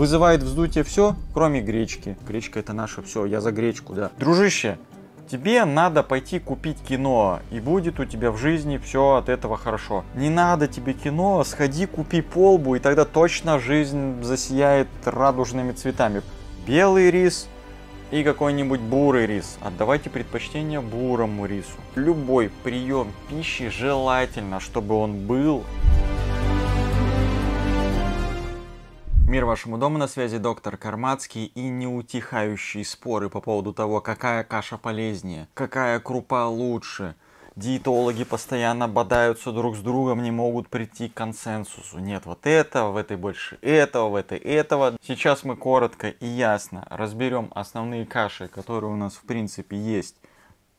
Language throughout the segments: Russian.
Вызывает вздутие все, кроме гречки. Гречка это наше все, я за гречку, да. Дружище, Тебе надо пойти купить кино, и будет у тебя в жизни все от этого хорошо. Не надо тебе кино, сходи купи полбу, и тогда точно жизнь засияет радужными цветами. Белый рис и какой-нибудь бурый рис. Отдавайте предпочтение бурому рису. Любой прием пищи желательно, чтобы он был Мир вашему дому, на связи доктор Кармацкий и неутихающие споры по поводу того, какая каша полезнее, какая крупа лучше. Диетологи постоянно бодаются друг с другом, не могут прийти к консенсусу. Нет вот этого, в этой больше этого, в этой этого. Сейчас мы коротко и ясно разберем основные каши, которые у нас в принципе есть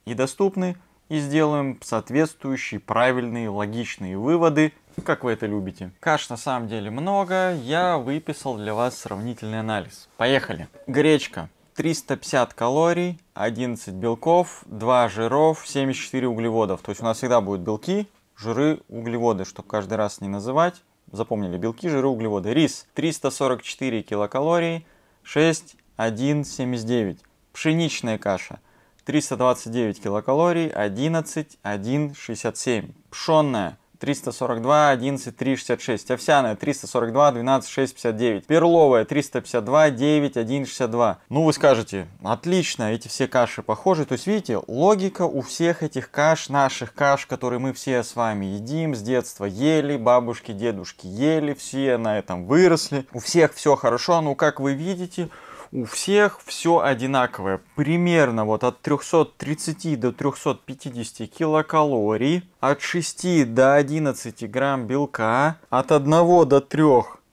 и доступны, и сделаем соответствующие правильные логичные выводы – ну, как вы это любите? Каш на самом деле много, я выписал для вас сравнительный анализ. Поехали! Гречка. 350 калорий, 11 белков, 2 жиров, 74 углеводов. То есть у нас всегда будут белки, жиры, углеводы, чтобы каждый раз не называть. Запомнили, белки, жиры, углеводы. Рис 344 килокалории, 6, 1, 79. Пшеничная каша 329 килокалорий, 11, 1, 67. Пшенная 342, 11, 3, 66. Овсяная 342, 12, 6, 59. Перловая 352, 9, 1, 62. Ну вы скажете, отлично, эти все каши похожи. То есть видите, логика у всех этих каш, наших каш, которые мы все с вами едим с детства, ели, бабушки, дедушки ели, все на этом выросли. У всех все хорошо, а но ну, как вы видите, у всех все одинаковое. Примерно вот от 330 до 350 килокалорий, от 6 до 11 грамм белка, от 1 до 3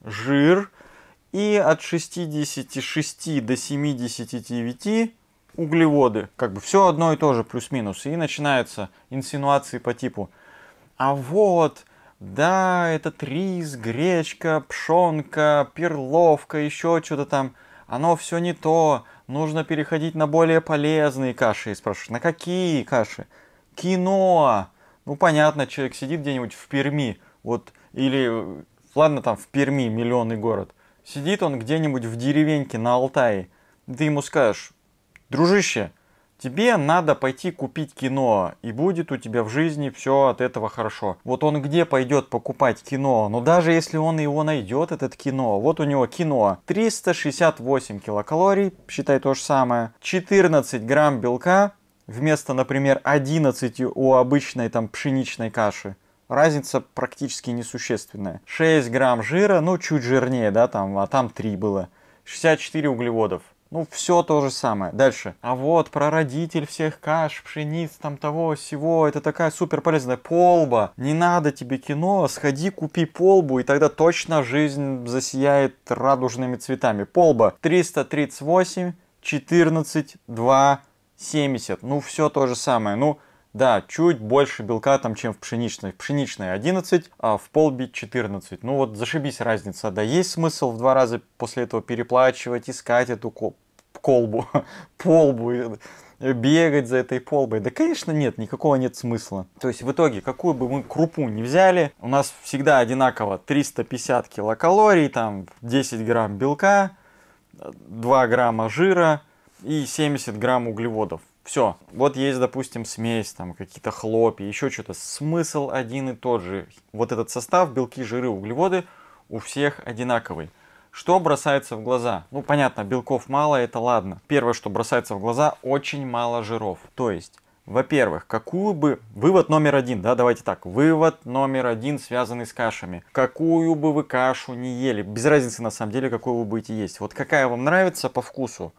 жир и от 66 до 79 углеводы. Как бы все одно и то же, плюс-минус. И начинаются инсинуации по типу «А вот, да, этот рис, гречка, пшенка, перловка, еще что-то там» оно все не то, нужно переходить на более полезные каши. И спрашиваешь, на какие каши? Кино! Ну, понятно, человек сидит где-нибудь в Перми, вот, или, ладно, там в Перми, миллионный город. Сидит он где-нибудь в деревеньке на Алтае, ты ему скажешь, дружище, Тебе надо пойти купить кино, и будет у тебя в жизни все от этого хорошо. Вот он где пойдет покупать кино, но даже если он его найдет, этот кино, вот у него кино 368 килокалорий, считай то же самое, 14 грамм белка вместо, например, 11 у обычной там пшеничной каши разница практически несущественная. 6 грамм жира, ну чуть жирнее, да, там, а там 3 было. 64 углеводов. Ну, все то же самое. Дальше. А вот прародитель всех каш, пшениц, там того, всего. Это такая супер полезная полба. Не надо тебе кино, сходи, купи полбу, и тогда точно жизнь засияет радужными цветами. Полба 338, 14, 2, 70. Ну, все то же самое. Ну, да, чуть больше белка там, чем в пшеничной. В пшеничной 11, а в полби 14. Ну вот зашибись разница. Да есть смысл в два раза после этого переплачивать, искать эту колбу, полбу, э, бегать за этой полбой. Да, конечно, нет, никакого нет смысла. То есть в итоге, какую бы мы крупу не взяли, у нас всегда одинаково 350 килокалорий, там 10 грамм белка, 2 э, грамма жира и 70 грамм углеводов. Все, вот есть, допустим, смесь, там какие-то хлопья, еще что-то. Смысл один и тот же. Вот этот состав, белки, жиры, углеводы у всех одинаковый. Что бросается в глаза? Ну, понятно, белков мало, это ладно. Первое, что бросается в глаза, очень мало жиров. То есть, во-первых, какую бы... Вывод номер один, да, давайте так. Вывод номер один, связанный с кашами. Какую бы вы кашу не ели, без разницы на самом деле, какую вы будете есть. Вот какая вам нравится по вкусу,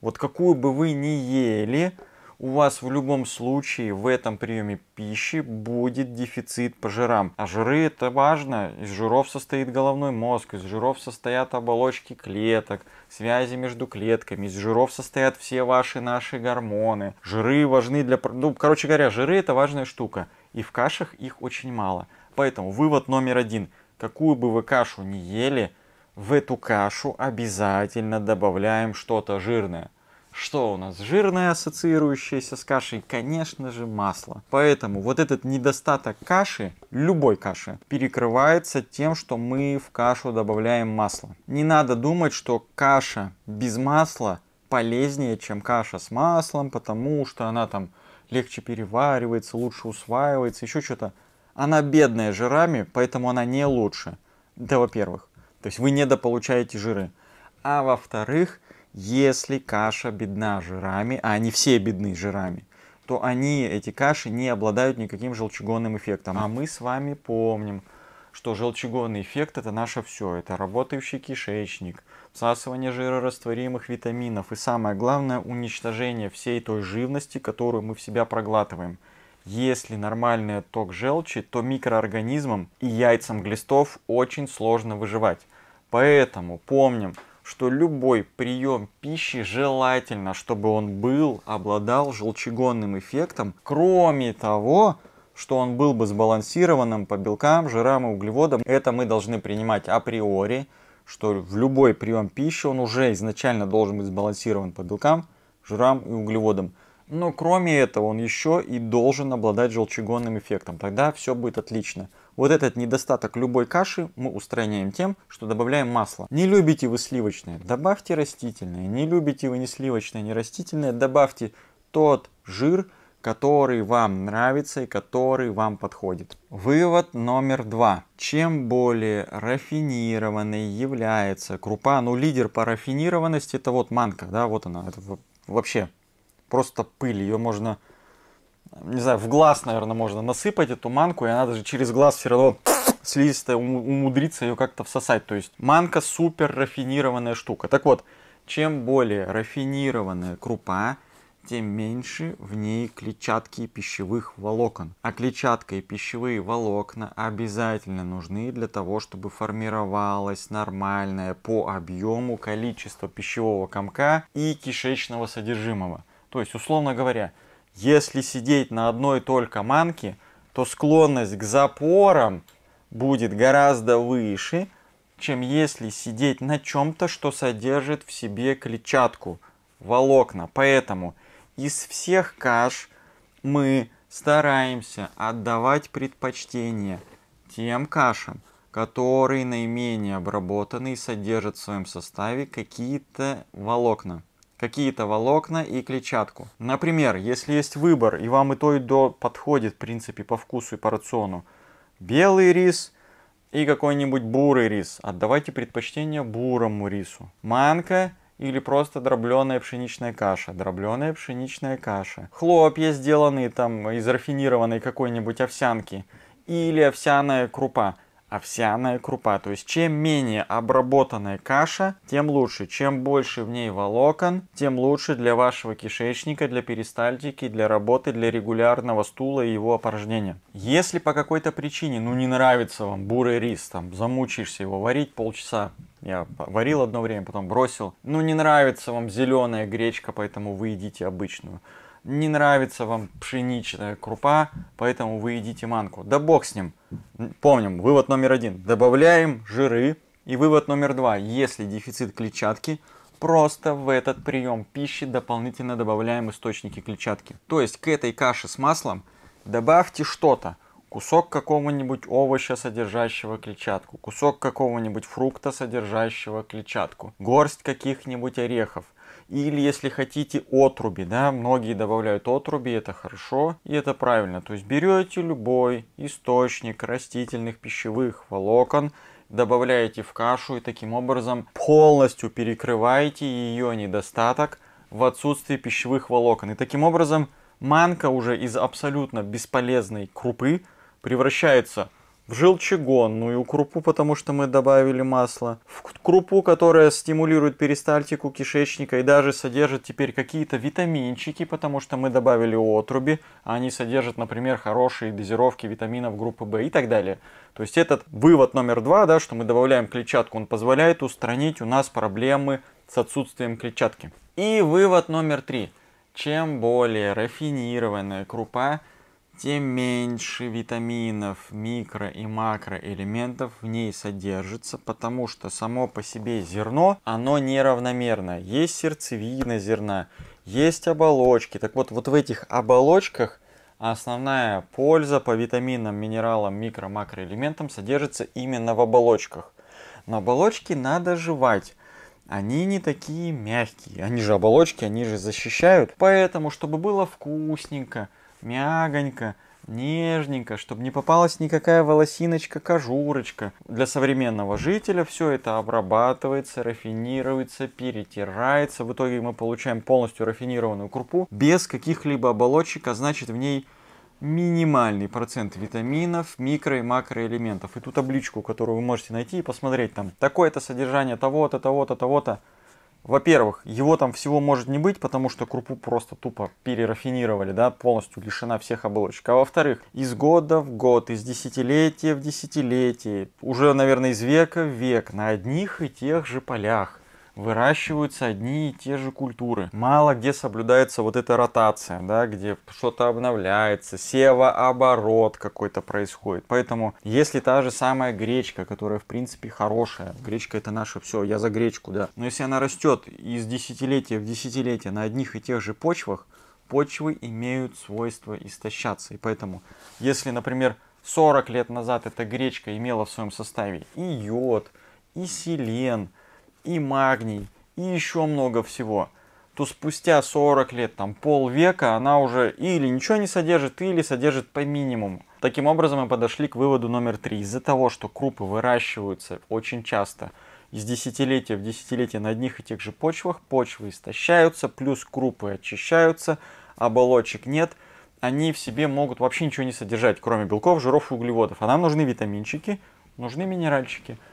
вот какую бы вы ни ели, у вас в любом случае в этом приеме пищи будет дефицит по жирам. А жиры это важно. Из жиров состоит головной мозг, из жиров состоят оболочки клеток, связи между клетками, из жиров состоят все ваши наши гормоны. Жиры важны для... Ну, короче говоря, жиры это важная штука. И в кашах их очень мало. Поэтому вывод номер один. Какую бы вы кашу ни ели, в эту кашу обязательно добавляем что-то жирное. Что у нас жирное, ассоциирующееся с кашей? Конечно же, масло. Поэтому вот этот недостаток каши, любой каши, перекрывается тем, что мы в кашу добавляем масло. Не надо думать, что каша без масла полезнее, чем каша с маслом, потому что она там легче переваривается, лучше усваивается, еще что-то. Она бедная жирами, поэтому она не лучше. Да, во-первых. То есть вы недополучаете жиры. А во-вторых, если каша бедна жирами, а они все бедны жирами, то они, эти каши, не обладают никаким желчегонным эффектом. А мы с вами помним, что желчегонный эффект это наше все. Это работающий кишечник, всасывание жирорастворимых витаминов и самое главное уничтожение всей той живности, которую мы в себя проглатываем. Если нормальный отток желчи, то микроорганизмам и яйцам глистов очень сложно выживать. Поэтому помним, что любой прием пищи желательно, чтобы он был, обладал желчегонным эффектом, кроме того, что он был бы сбалансированным по белкам, жирам и углеводам. Это мы должны принимать априори, что в любой прием пищи он уже изначально должен быть сбалансирован по белкам, жирам и углеводам. Но кроме этого он еще и должен обладать желчегонным эффектом. Тогда все будет отлично. Вот этот недостаток любой каши мы устраняем тем, что добавляем масло. Не любите вы сливочное, добавьте растительное. Не любите вы не сливочное, не растительное, добавьте тот жир, который вам нравится и который вам подходит. Вывод номер два. Чем более рафинированной является крупа, ну лидер по рафинированности это вот манка, да, вот она, это вообще просто пыль, ее можно не знаю, в глаз, наверное, можно насыпать эту манку, и она даже через глаз все равно слизистая умудрится ее как-то всосать. То есть манка супер рафинированная штука. Так вот, чем более рафинированная крупа, тем меньше в ней клетчатки и пищевых волокон. А клетчатка и пищевые волокна обязательно нужны для того, чтобы формировалось нормальное по объему количество пищевого комка и кишечного содержимого. То есть, условно говоря, если сидеть на одной только манке, то склонность к запорам будет гораздо выше, чем если сидеть на чем-то, что содержит в себе клетчатку, волокна. Поэтому из всех каш мы стараемся отдавать предпочтение тем кашам, которые наименее обработаны и содержат в своем составе какие-то волокна какие-то волокна и клетчатку. Например, если есть выбор, и вам и то, и до подходит, в принципе, по вкусу и по рациону, белый рис и какой-нибудь бурый рис, отдавайте предпочтение бурому рису. Манка или просто дробленая пшеничная каша. Дробленая пшеничная каша. Хлопья, сделанные там из рафинированной какой-нибудь овсянки. Или овсяная крупа овсяная крупа. То есть чем менее обработанная каша, тем лучше. Чем больше в ней волокон, тем лучше для вашего кишечника, для перистальтики, для работы, для регулярного стула и его опорожнения. Если по какой-то причине, ну не нравится вам бурый рис, там замучишься его варить полчаса, я варил одно время, потом бросил. Ну не нравится вам зеленая гречка, поэтому вы едите обычную не нравится вам пшеничная крупа, поэтому вы едите манку. Да бог с ним. Помним, вывод номер один. Добавляем жиры. И вывод номер два. Если дефицит клетчатки, просто в этот прием пищи дополнительно добавляем источники клетчатки. То есть к этой каше с маслом добавьте что-то. Кусок какого-нибудь овоща, содержащего клетчатку. Кусок какого-нибудь фрукта, содержащего клетчатку. Горсть каких-нибудь орехов или если хотите отруби, да, многие добавляют отруби, это хорошо и это правильно. То есть берете любой источник растительных пищевых волокон, добавляете в кашу и таким образом полностью перекрываете ее недостаток в отсутствии пищевых волокон. И таким образом манка уже из абсолютно бесполезной крупы превращается в в желчегонную крупу, потому что мы добавили масло, в крупу, которая стимулирует перистальтику кишечника и даже содержит теперь какие-то витаминчики, потому что мы добавили отруби, а они содержат, например, хорошие дозировки витаминов группы В и так далее. То есть этот вывод номер два, да, что мы добавляем клетчатку, он позволяет устранить у нас проблемы с отсутствием клетчатки. И вывод номер три. Чем более рафинированная крупа, тем меньше витаминов, микро и макроэлементов в ней содержится, потому что само по себе зерно, оно неравномерно. Есть сердцевина зерна, есть оболочки. Так вот, вот в этих оболочках основная польза по витаминам, минералам, микро, макроэлементам содержится именно в оболочках. Но оболочки надо жевать они не такие мягкие. Они же оболочки, они же защищают. Поэтому, чтобы было вкусненько, мягонько, нежненько, чтобы не попалась никакая волосиночка, кожурочка. Для современного жителя все это обрабатывается, рафинируется, перетирается. В итоге мы получаем полностью рафинированную крупу без каких-либо оболочек, а значит в ней минимальный процент витаминов, микро и макроэлементов. И ту табличку, которую вы можете найти и посмотреть там, такое-то содержание того-то, того-то, того-то, во-первых, его там всего может не быть, потому что крупу просто тупо перерафинировали, да, полностью лишена всех оболочек. А во-вторых, из года в год, из десятилетия в десятилетие, уже, наверное, из века в век, на одних и тех же полях выращиваются одни и те же культуры. Мало где соблюдается вот эта ротация, да, где что-то обновляется, севооборот какой-то происходит. Поэтому, если та же самая гречка, которая, в принципе, хорошая, гречка это наше все, я за гречку, да, но если она растет из десятилетия в десятилетие на одних и тех же почвах, почвы имеют свойство истощаться. И поэтому, если, например, 40 лет назад эта гречка имела в своем составе и йод, и селен – и магний, и еще много всего, то спустя 40 лет, там полвека, она уже или ничего не содержит, или содержит по минимуму. Таким образом мы подошли к выводу номер три. Из-за того, что крупы выращиваются очень часто, из десятилетия в десятилетие на одних и тех же почвах, почвы истощаются, плюс крупы очищаются, оболочек нет, они в себе могут вообще ничего не содержать, кроме белков, жиров и углеводов. А нам нужны витаминчики, нужны минеральчики –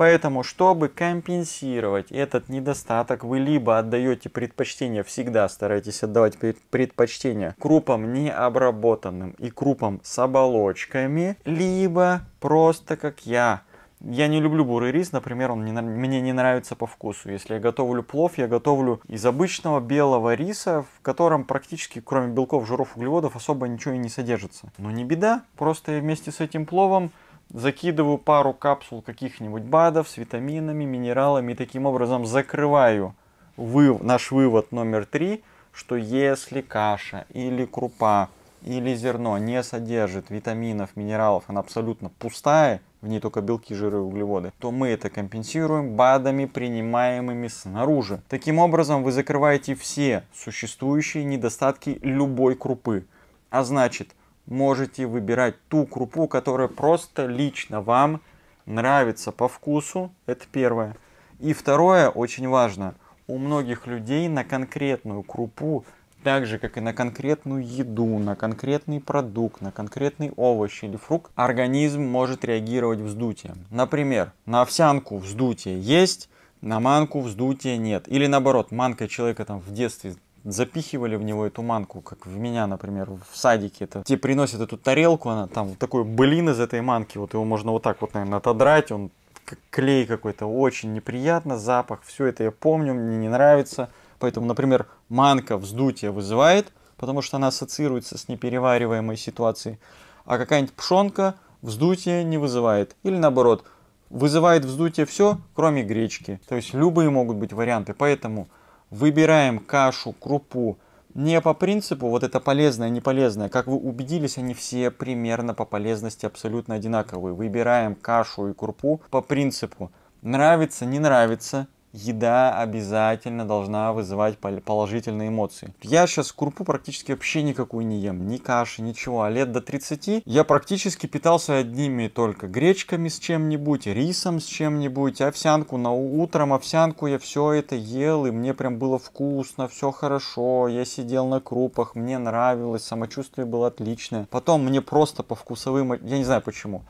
Поэтому, чтобы компенсировать этот недостаток, вы либо отдаете предпочтение, всегда старайтесь отдавать предпочтение крупам необработанным и крупам с оболочками, либо просто как я, я не люблю бурый рис, например, он не, мне не нравится по вкусу. Если я готовлю плов, я готовлю из обычного белого риса, в котором практически кроме белков, жиров, углеводов особо ничего и не содержится. Но не беда, просто я вместе с этим пловом закидываю пару капсул каких-нибудь БАДов с витаминами, минералами и таким образом закрываю выв наш вывод номер три, что если каша или крупа или зерно не содержит витаминов, минералов, она абсолютно пустая, в ней только белки, жиры и углеводы, то мы это компенсируем БАДами, принимаемыми снаружи. Таким образом, вы закрываете все существующие недостатки любой крупы. А значит, можете выбирать ту крупу, которая просто лично вам нравится по вкусу. Это первое. И второе, очень важно, у многих людей на конкретную крупу, так же как и на конкретную еду, на конкретный продукт, на конкретный овощ или фрукт, организм может реагировать вздутием. Например, на овсянку вздутие есть, на манку вздутие нет. Или наоборот, манка человека там в детстве запихивали в него эту манку, как в меня, например, в садике. Это тебе приносят эту тарелку, она там такой блин из этой манки, вот его можно вот так вот, наверное, отодрать, он как клей какой-то, очень неприятно, запах, все это я помню, мне не нравится. Поэтому, например, манка вздутие вызывает, потому что она ассоциируется с неперевариваемой ситуацией, а какая-нибудь пшонка вздутие не вызывает. Или наоборот, вызывает вздутие все, кроме гречки. То есть любые могут быть варианты, поэтому выбираем кашу, крупу, не по принципу вот это полезное, не полезное. Как вы убедились, они все примерно по полезности абсолютно одинаковые. Выбираем кашу и крупу по принципу нравится, не нравится, еда обязательно должна вызывать положительные эмоции. Я сейчас крупу практически вообще никакую не ем, ни каши, ничего. А лет до 30 я практически питался одними только гречками с чем-нибудь, рисом с чем-нибудь, овсянку. На утром овсянку я все это ел, и мне прям было вкусно, все хорошо. Я сидел на крупах, мне нравилось, самочувствие было отличное. Потом мне просто по вкусовым, я не знаю почему,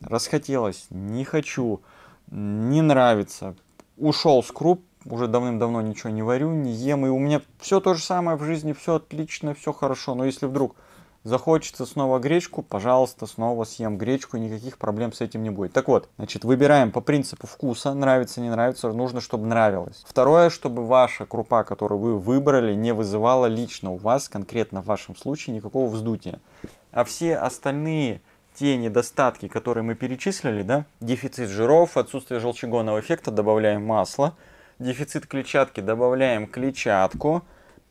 расхотелось, не хочу, не нравится, ушел с круп, уже давным-давно ничего не варю, не ем, и у меня все то же самое в жизни, все отлично, все хорошо, но если вдруг захочется снова гречку, пожалуйста, снова съем гречку, и никаких проблем с этим не будет. Так вот, значит, выбираем по принципу вкуса, нравится, не нравится, нужно, чтобы нравилось. Второе, чтобы ваша крупа, которую вы выбрали, не вызывала лично у вас, конкретно в вашем случае, никакого вздутия. А все остальные те недостатки, которые мы перечислили, да, дефицит жиров, отсутствие желчегонного эффекта, добавляем масло, дефицит клетчатки, добавляем клетчатку,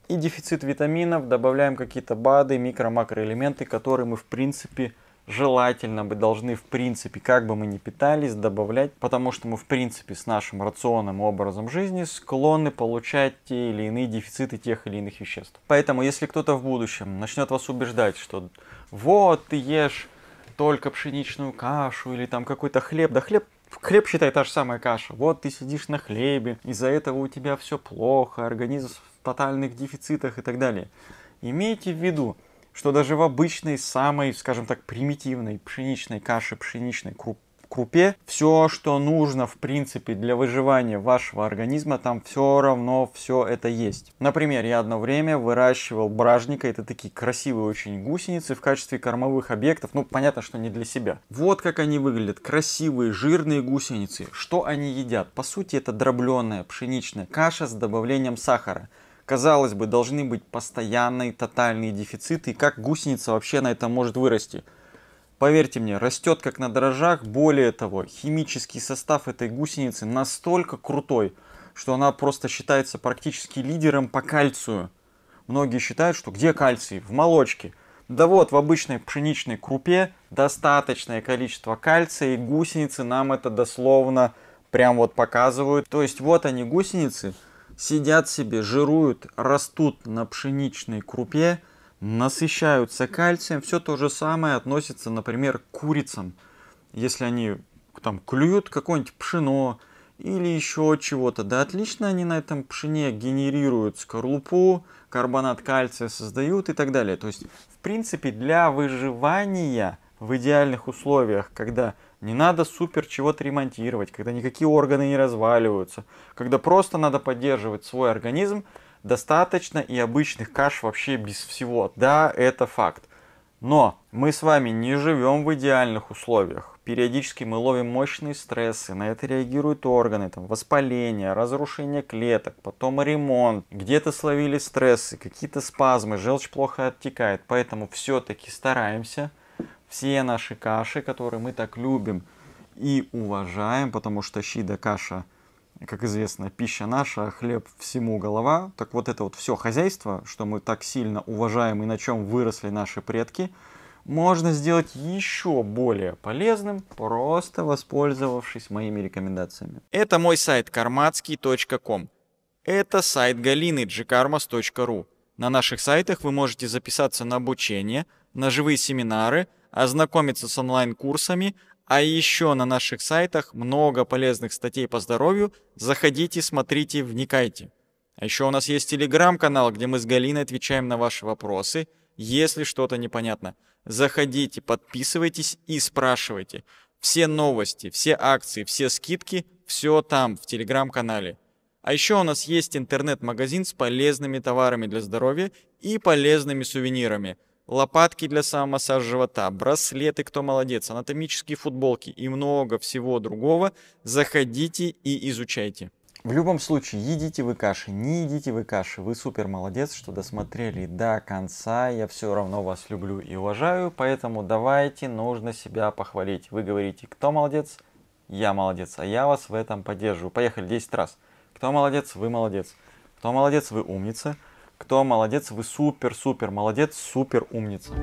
и дефицит витаминов, добавляем какие-то БАДы, микро-макроэлементы, которые мы в принципе желательно бы должны в принципе, как бы мы ни питались, добавлять, потому что мы в принципе с нашим рационным образом жизни склонны получать те или иные дефициты тех или иных веществ. Поэтому если кто-то в будущем начнет вас убеждать, что вот ты ешь только пшеничную кашу или там какой-то хлеб. Да хлеб Хлеб, считай, та же самая каша. Вот ты сидишь на хлебе, из-за этого у тебя все плохо, организм в тотальных дефицитах и так далее. Имейте в виду, что даже в обычной, самой, скажем так, примитивной пшеничной каше, пшеничной круп крупе. Все, что нужно, в принципе, для выживания вашего организма, там все равно все это есть. Например, я одно время выращивал бражника, это такие красивые очень гусеницы в качестве кормовых объектов, ну, понятно, что не для себя. Вот как они выглядят, красивые, жирные гусеницы. Что они едят? По сути, это дробленая пшеничная каша с добавлением сахара казалось бы, должны быть постоянные тотальные дефициты, и как гусеница вообще на это может вырасти? Поверьте мне, растет как на дрожжах. Более того, химический состав этой гусеницы настолько крутой, что она просто считается практически лидером по кальцию. Многие считают, что где кальций? В молочке. Да вот, в обычной пшеничной крупе достаточное количество кальция, и гусеницы нам это дословно прям вот показывают. То есть вот они, гусеницы, сидят себе, жируют, растут на пшеничной крупе, насыщаются кальцием. Все то же самое относится, например, к курицам. Если они там клюют какое-нибудь пшено или еще чего-то, да отлично они на этом пшене генерируют скорлупу, карбонат кальция создают и так далее. То есть, в принципе, для выживания в идеальных условиях, когда не надо супер чего-то ремонтировать, когда никакие органы не разваливаются, когда просто надо поддерживать свой организм, достаточно и обычных каш вообще без всего. Да, это факт. Но мы с вами не живем в идеальных условиях. Периодически мы ловим мощные стрессы, на это реагируют органы, там, воспаление, разрушение клеток, потом ремонт. Где-то словили стрессы, какие-то спазмы, желчь плохо оттекает. Поэтому все-таки стараемся все наши каши, которые мы так любим и уважаем, потому что щи да каша – как известно, пища наша, хлеб всему голова. Так вот это вот все хозяйство, что мы так сильно уважаем и на чем выросли наши предки, можно сделать еще более полезным, просто воспользовавшись моими рекомендациями. Это мой сайт karmatsky.com. Это сайт Галины gkarmas.ru. На наших сайтах вы можете записаться на обучение, на живые семинары, ознакомиться с онлайн-курсами, а еще на наших сайтах много полезных статей по здоровью. Заходите, смотрите, вникайте. А еще у нас есть телеграм-канал, где мы с Галиной отвечаем на ваши вопросы, если что-то непонятно. Заходите, подписывайтесь и спрашивайте. Все новости, все акции, все скидки, все там, в телеграм-канале. А еще у нас есть интернет-магазин с полезными товарами для здоровья и полезными сувенирами – лопатки для самомассажа живота, браслеты «Кто молодец», анатомические футболки и много всего другого. Заходите и изучайте. В любом случае, едите вы каши, не едите вы каши, вы супер молодец, что досмотрели до конца, я все равно вас люблю и уважаю, поэтому давайте, нужно себя похвалить. Вы говорите, кто молодец, я молодец, а я вас в этом поддерживаю. Поехали 10 раз. Кто молодец, вы молодец. Кто молодец, вы умница. Кто молодец, вы супер-супер молодец, супер умница.